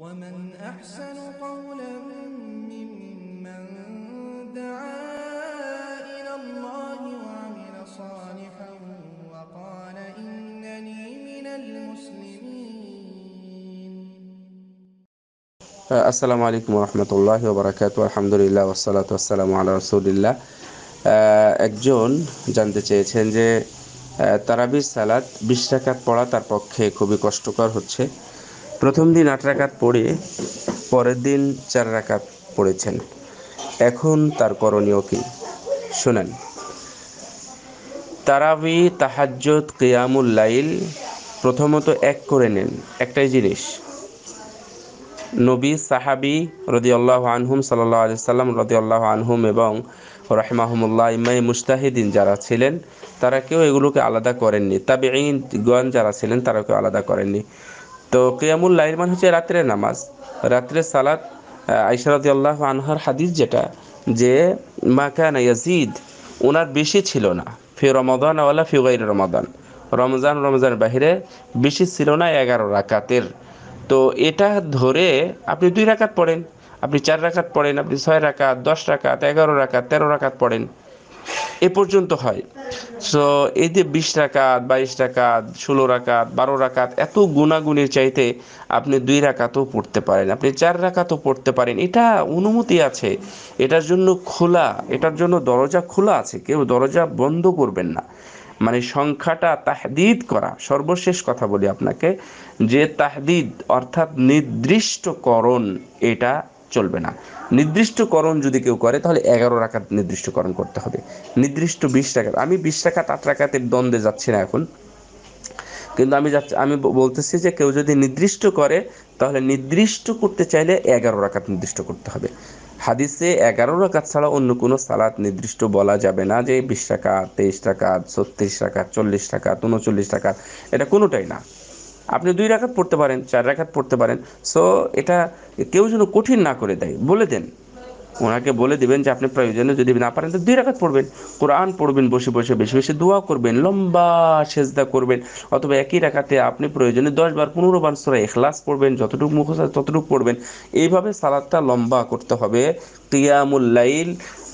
ومن أحسن قولا ممن دعا إلى الله وعمل صالحا وقال إنني من المسلمين السلام عليكم ورحمة الله وبركاته الحمد لله والصلاة والسلام على رسول الله একজন জানতে চেয়েছেন যে তারাবির সালাত বিশ টাকাত পড়া তার পক্ষে খুবই কষ্টকর হচ্ছে প্রথম দিন আট রাকাত পড়ে পরের দিন চার রাকাত পড়েছেন এখন তার করণীয় কি শোনেন তারাবি তাহাজ্জত কেয়ামুল লাইল প্রথমত এক করে নেন একটাই জিনিস নবী সাহাবি আল্লাহ আনহুম সাল্লাহ আলি সাল্লাম আল্লাহ আনহুম এবং রহমাহমুল্লাহ ইমাই মুস্তাহিদিন যারা ছিলেন তারা কেউ এগুলোকে আলাদা করেননি তবে এই গণ যারা ছিলেন তারা কেউ আলাদা করেননি তো কেয়ামুল লাইল মানে হচ্ছে রাত্রের নামাজ রাত্রে সালাত আইসারদি আল্লাহ আনহার হাদিস যেটা যে মাকান ইয়াজিদ ওনার বেশি ছিল না ফি রমাদান আওয়ালা ফি গাইর রমাদান রমজান রমজানের বাহিরে বেশি ছিল না এগারো রাকাতের তো এটা ধরে আপনি দুই রাকাত পড়েন আপনি চার রাকাত পড়েন আপনি ছয় রাকাত দশ রাকাত এগারো রাকাত তেরো রাকাত পড়েন এ পর্যন্ত হয় সো এই যে বিশ রাকাত বাইশ রাকাত ষোলো রাকাত বারো রাকাত এত গুণাগুণের চাইতে আপনি দুই রাকাতও পড়তে পারেন আপনি চার রাকাতও পড়তে পারেন এটা অনুমতি আছে এটার জন্য খোলা এটার জন্য দরজা খোলা আছে কেউ দরজা বন্ধ করবেন না মানে সংখ্যাটা তাহদিদ করা সর্বশেষ কথা বলি আপনাকে যে তাহদিদ অর্থাৎ নির্দিষ্টকরণ এটা চলবে না নির্দিষ্টকরণ যদি কেউ করে তাহলে এগারো রাখাত নির্দিষ্টকরণ করতে হবে নির্দিষ্ট বিশ টাকা আমি বিশ টাকা আট রাখাতের দ্বন্দ্বে যাচ্ছি না এখন কিন্তু আমি যাচ্ছি আমি বলতেছি যে কেউ যদি নির্দিষ্ট করে তাহলে নির্দিষ্ট করতে চাইলে এগারো রাকাত নির্দিষ্ট করতে হবে হাদিসে এগারো রাকাত ছাড়া অন্য কোনো সালাত নির্দিষ্ট বলা যাবে না যে বিশ টাকা তেইশ টাকা ছত্রিশ টাকা চল্লিশ টাকা উনচল্লিশ টাকা এটা কোনোটাই না আপনি দুই রাখাত পড়তে পারেন চার রাখাত পড়তে পারেন সো এটা কেউ যেন কঠিন না করে দেয় বলে দেন ওনাকে বলে দিবেন যে আপনি প্রয়োজনে যদি না পারেন তো দুই রাখাত পড়বেন কোরআন পড়বেন বসে বসে বেশি বেশি দোয়া করবেন লম্বা সেজদা করবেন অথবা একই রাখাতে আপনি প্রয়োজনে দশ বার পনেরো বার সোরা এখলাস পড়বেন যতটুকু মুখস্থ ততটুকু পড়বেন এইভাবে সালাদটা লম্বা করতে হবে লাইল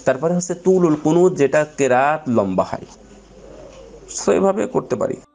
তারপরে হচ্ছে তুলুল কুনুদ যেটা কেরাত লম্বা হয় সো এভাবে করতে পারি